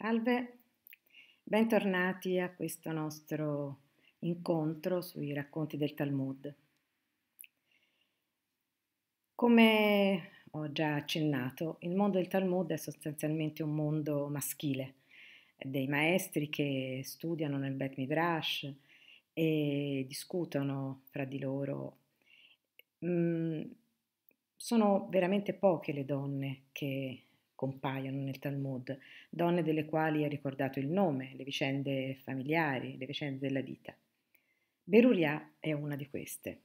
Salve, bentornati a questo nostro incontro sui racconti del Talmud. Come ho già accennato, il mondo del Talmud è sostanzialmente un mondo maschile, dei maestri che studiano nel Bet Midrash e discutono fra di loro. Mm, sono veramente poche le donne che compaiono nel Talmud, donne delle quali è ricordato il nome, le vicende familiari, le vicende della vita. Beruria è una di queste.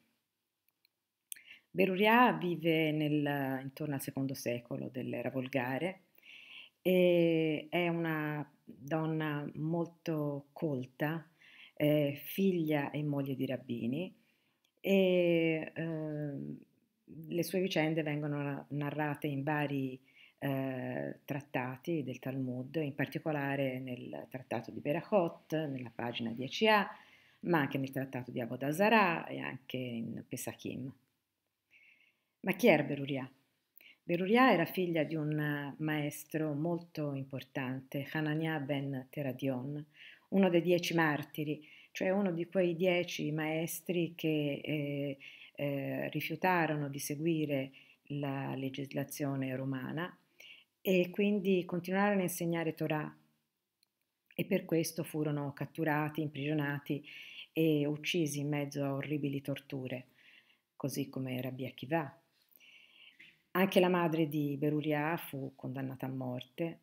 Beruria vive nel, intorno al secondo secolo dell'era volgare e è una donna molto colta, eh, figlia e moglie di rabbini e eh, le sue vicende vengono narrate in vari eh, trattati del Talmud, in particolare nel trattato di Berachot, nella pagina 10a, ma anche nel trattato di Abodazara e anche in Pesachim. Ma chi era Beruria? Beruria era figlia di un maestro molto importante, Hanania ben Teradion, uno dei dieci martiri, cioè uno di quei dieci maestri che eh, eh, rifiutarono di seguire la legislazione romana e quindi continuarono a insegnare Torah e per questo furono catturati, imprigionati e uccisi in mezzo a orribili torture, così come Rabbi Akiva. Anche la madre di Berulia fu condannata a morte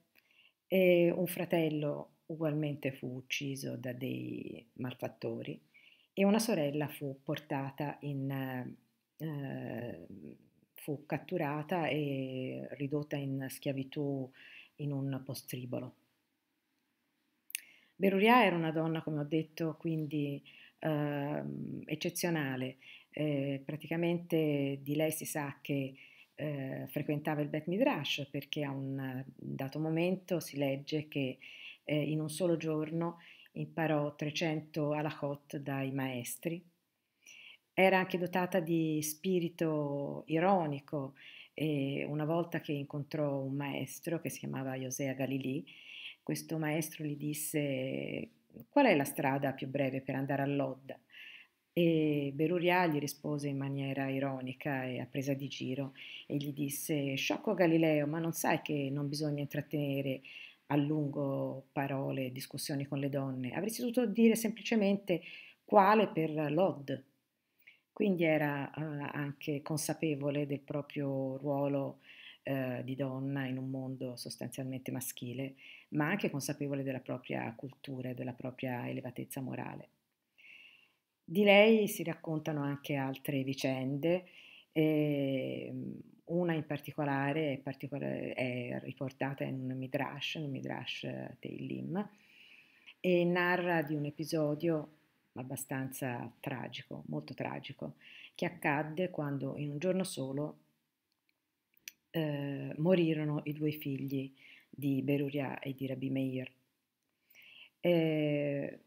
e un fratello ugualmente fu ucciso da dei malfattori e una sorella fu portata in... Eh, fu catturata e ridotta in schiavitù in un postribolo. Beruria era una donna, come ho detto, quindi eh, eccezionale. Eh, praticamente di lei si sa che eh, frequentava il Beth Midrash perché a un dato momento si legge che eh, in un solo giorno imparò 300 alakot dai maestri era anche dotata di spirito ironico e una volta che incontrò un maestro che si chiamava Josea Galilì, questo maestro gli disse qual è la strada più breve per andare a Lodda? E Beruria gli rispose in maniera ironica e a presa di giro e gli disse sciocco Galileo, ma non sai che non bisogna intrattenere a lungo parole, e discussioni con le donne, avresti dovuto dire semplicemente quale per Lodda quindi era eh, anche consapevole del proprio ruolo eh, di donna in un mondo sostanzialmente maschile, ma anche consapevole della propria cultura e della propria elevatezza morale. Di lei si raccontano anche altre vicende, e ehm, una in particolare è, particolare è, riportata in un Midrash, un Midrash Teilim, e narra di un episodio abbastanza tragico, molto tragico, che accadde quando in un giorno solo eh, morirono i due figli di Beruria e di Rabbi Meir. Eh,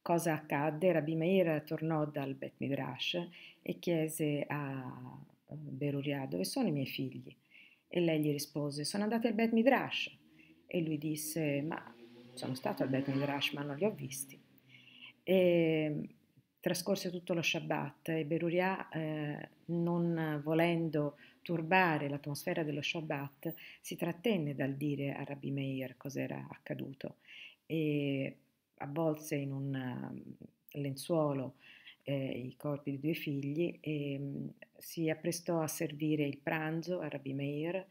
cosa accadde? Rabbi Meir tornò dal Bet Midrash e chiese a eh, Beruria dove sono i miei figli? E lei gli rispose sono andati al Bet Midrash e lui disse ma sono stato al Bet Midrash ma non li ho visti. E ehm, trascorse tutto lo Shabbat e Beruria, eh, non volendo turbare l'atmosfera dello Shabbat, si trattenne dal dire a Rabbi Meir cos'era accaduto e avvolse in un ehm, lenzuolo eh, i corpi di due figli e mm, si apprestò a servire il pranzo a Rabbi Meir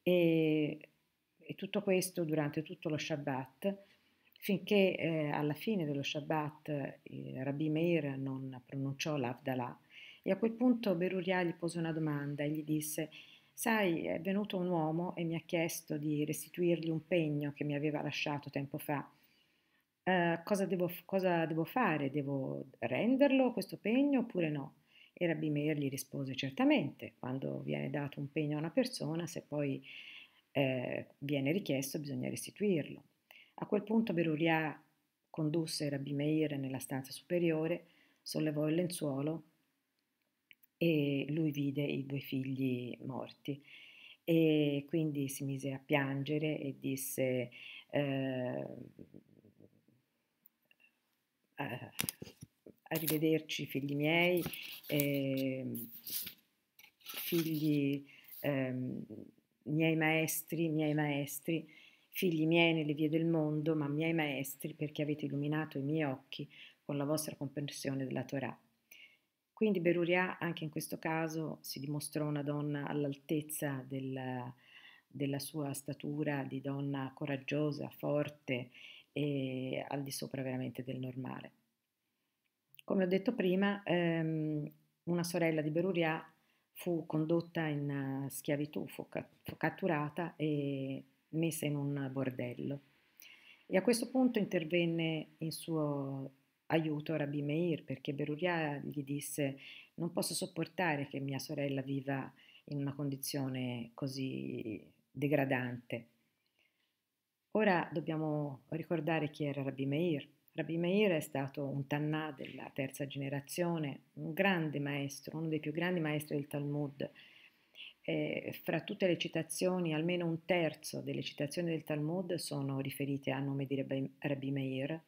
e, e tutto questo durante tutto lo Shabbat finché eh, alla fine dello Shabbat eh, Rabbi Meir non pronunciò l'Avdalah. E a quel punto Beruria gli pose una domanda e gli disse: Sai, è venuto un uomo e mi ha chiesto di restituirgli un pegno che mi aveva lasciato tempo fa. Eh, cosa, devo, cosa devo fare? Devo renderlo questo pegno oppure no? E Rabbi Meir gli rispose certamente, quando viene dato un pegno a una persona, se poi eh, viene richiesto bisogna restituirlo. A quel punto Berulia condusse Rabbi Meir nella stanza superiore, sollevò il lenzuolo e lui vide i due figli morti e quindi si mise a piangere e disse eh, eh arrivederci figli miei, eh, figli eh, miei maestri, miei maestri. Figli miei nelle vie del mondo, ma miei maestri, perché avete illuminato i miei occhi con la vostra comprensione della Torah. Quindi Beruria anche in questo caso si dimostrò una donna all'altezza della, della sua statura di donna coraggiosa, forte e al di sopra veramente del normale. Come ho detto prima, ehm, una sorella di Beruria fu condotta in eh, schiavitù, fu, ca- fu catturata e messa in un bordello. E a questo punto intervenne in suo aiuto Rabbi Meir perché Beruria gli disse non posso sopportare che mia sorella viva in una condizione così degradante. Ora dobbiamo ricordare chi era Rabbi Meir. Rabbi Meir è stato un Tannà della terza generazione, un grande maestro, uno dei più grandi maestri del Talmud, eh, fra tutte le citazioni, almeno un terzo delle citazioni del Talmud sono riferite a nome di Rabbi, Rabbi Meir.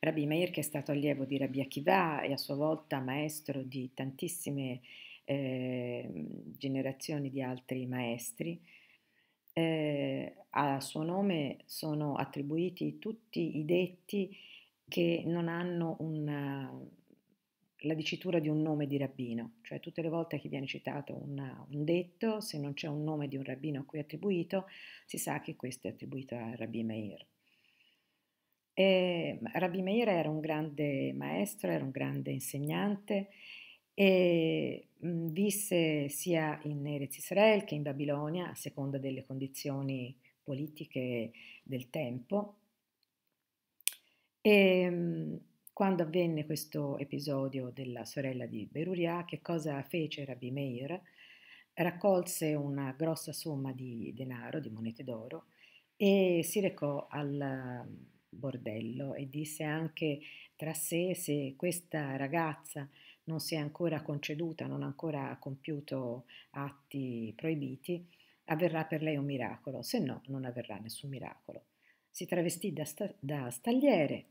Rabbi Meir che è stato allievo di Rabbi Akiva e a sua volta maestro di tantissime eh, generazioni di altri maestri. Eh, a suo nome sono attribuiti tutti i detti che non hanno una, la dicitura di un nome di rabbino, cioè tutte le volte che viene citato una, un detto, se non c'è un nome di un rabbino a cui è attribuito, si sa che questo è attribuito a Rabbi Meir. E Rabbi Meir era un grande maestro, era un grande insegnante e visse sia in Eretz Israel che in Babilonia, a seconda delle condizioni politiche del tempo. E, quando avvenne questo episodio della sorella di Beruria, che cosa fece Rabbi Meir? Raccolse una grossa somma di denaro, di monete d'oro, e si recò al mm, bordello e disse anche tra sé se questa ragazza non si è ancora conceduta, non ha ancora compiuto atti proibiti, avverrà per lei un miracolo, se no non avverrà nessun miracolo. Si travestì da, sta- da stagliere,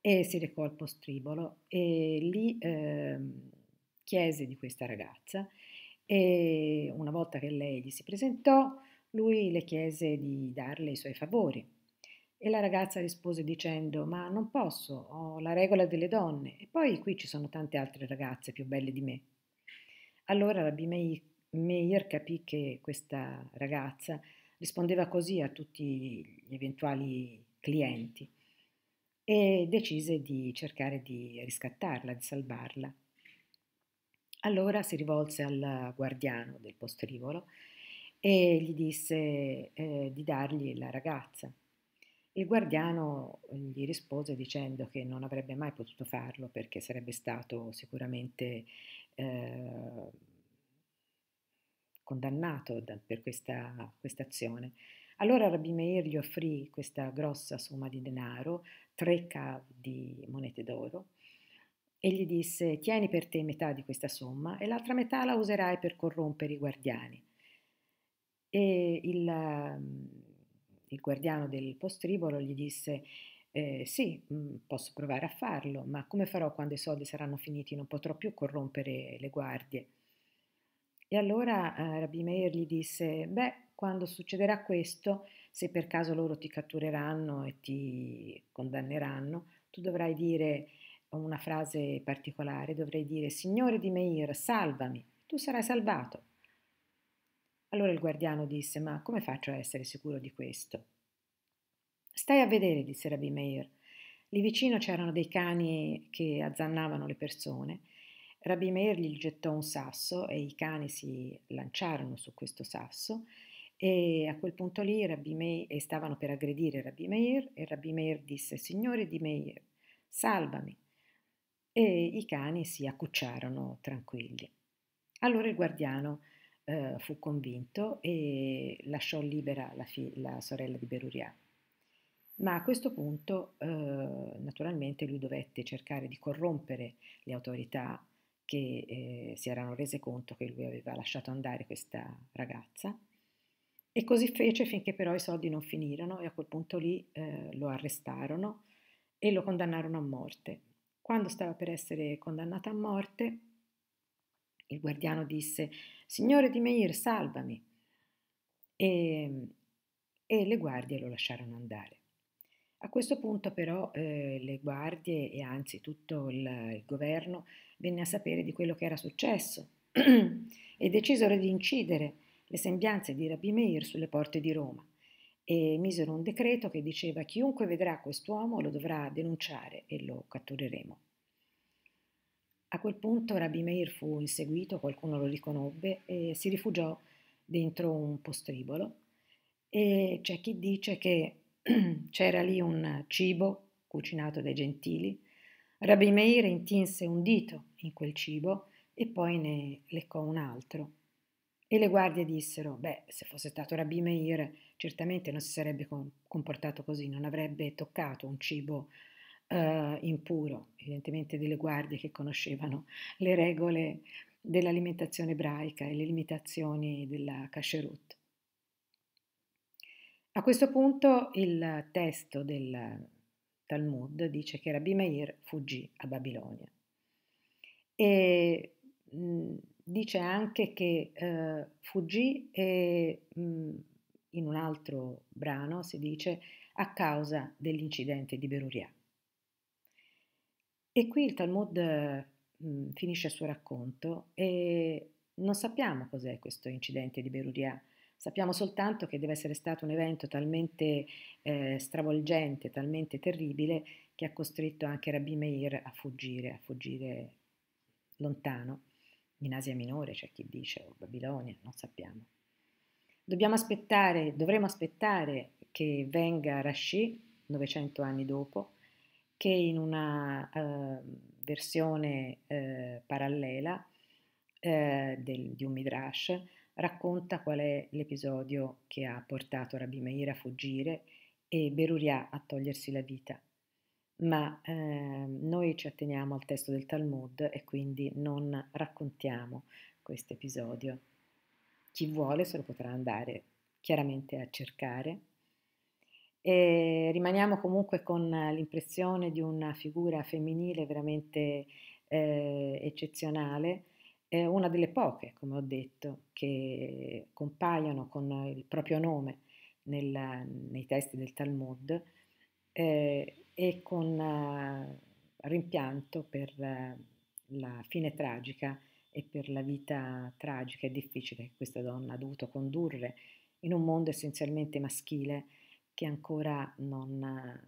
e si recò al postribolo e lì eh, chiese di questa ragazza e una volta che lei gli si presentò, lui le chiese di darle i suoi favori. E la ragazza rispose dicendo: Ma non posso, ho la regola delle donne, e poi qui ci sono tante altre ragazze più belle di me. Allora Rabbi Meir capì che questa ragazza rispondeva così a tutti gli eventuali clienti e decise di cercare di riscattarla, di salvarla. Allora si rivolse al guardiano del postrivolo e gli disse eh, di dargli la ragazza. Il guardiano gli rispose dicendo che non avrebbe mai potuto farlo perché sarebbe stato sicuramente eh, condannato da, per questa, questa azione allora Rabbi Meir gli offrì questa grossa somma di denaro, tre cav di monete d'oro, e gli disse: Tieni per te metà di questa somma e l'altra metà la userai per corrompere i guardiani. E il, mm, il guardiano del postribolo gli disse: eh, Sì, mm, posso provare a farlo, ma come farò quando i soldi saranno finiti? Non potrò più corrompere le guardie. E allora eh, Rabbi Meir gli disse: Beh, quando succederà questo, se per caso loro ti cattureranno e ti condanneranno, tu dovrai dire una frase particolare, dovrai dire Signore di Meir, salvami, tu sarai salvato. Allora il guardiano disse, ma come faccio a essere sicuro di questo? Stai a vedere, disse Rabbi Meir. Lì vicino c'erano dei cani che azzannavano le persone. Rabbi Meir gli gettò un sasso e i cani si lanciarono su questo sasso e a quel punto lì Rabbi Meir, stavano per aggredire Rabbi Meir e Rabbi Meir disse, Signore di Meir, salvami. E i cani si accucciarono tranquilli. Allora il guardiano eh, fu convinto e lasciò libera la, fi- la sorella di Beruria. Ma a questo punto, eh, naturalmente, lui dovette cercare di corrompere le autorità che eh, si erano rese conto che lui aveva lasciato andare questa ragazza e così fece finché però i soldi non finirono e a quel punto lì eh, lo arrestarono e lo condannarono a morte. Quando stava per essere condannato a morte, il guardiano disse, Signore di Meir, salvami. E, ehm, e, le guardie lo lasciarono andare. A questo punto però eh, le guardie e anzi tutto il, il governo venne a sapere di quello che era successo e decisero di incidere le sembianze di Rabbi Meir sulle porte di Roma e misero un decreto che diceva chiunque vedrà quest'uomo lo dovrà denunciare e lo cattureremo. A quel punto Rabbi Meir fu inseguito, qualcuno lo riconobbe e si rifugiò dentro un postribolo e c'è chi dice che c'era lì un cibo cucinato dai gentili. Rabbi Meir intinse un dito in quel cibo e poi ne leccò un altro. E le guardie dissero, beh, se fosse stato Rabbi Meir, certamente non si sarebbe comportato così, non avrebbe toccato un cibo eh, impuro, evidentemente delle guardie che conoscevano le regole dell'alimentazione ebraica e le limitazioni della kasherut. A questo punto il testo del Talmud dice che Rabbi Meir fuggì a Babilonia e mh, dice anche che eh, fuggì e mh, mm, in un altro brano si dice a causa dell'incidente di Beruria. E qui il Talmud mh, mm, finisce il suo racconto e non sappiamo cos'è questo incidente di Beruria, sappiamo soltanto che deve essere stato un evento talmente eh, stravolgente, talmente terribile, che ha costretto anche Rabbi Meir a fuggire, a fuggire lontano. In Asia Minore c'è chi dice, o oh, Babilonia, non sappiamo. Dobbiamo aspettare, dovremo aspettare che venga Rashi, 900 anni dopo, che in una eh, versione eh, parallela eh, del, di un Midrash racconta qual è l'episodio che ha portato Rabbi Meir a fuggire e Beruria a togliersi la vita ma eh, noi ci atteniamo al testo del Talmud e quindi non raccontiamo questo episodio. Chi vuole se lo potrà andare chiaramente a cercare. E rimaniamo comunque con l'impressione di una figura femminile veramente eh, eccezionale, eh, una delle poche, come ho detto, che compaiono con il proprio nome nella, nei testi del Talmud. Eh, e con eh, rimpianto per eh, la fine tragica e per la vita tragica e difficile che questa donna ha dovuto condurre in un mondo essenzialmente maschile che ancora non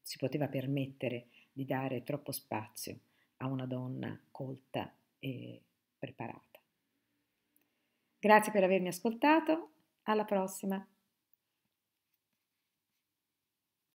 si poteva permettere di dare troppo spazio a una donna colta e preparata. Grazie per avermi ascoltato, alla prossima!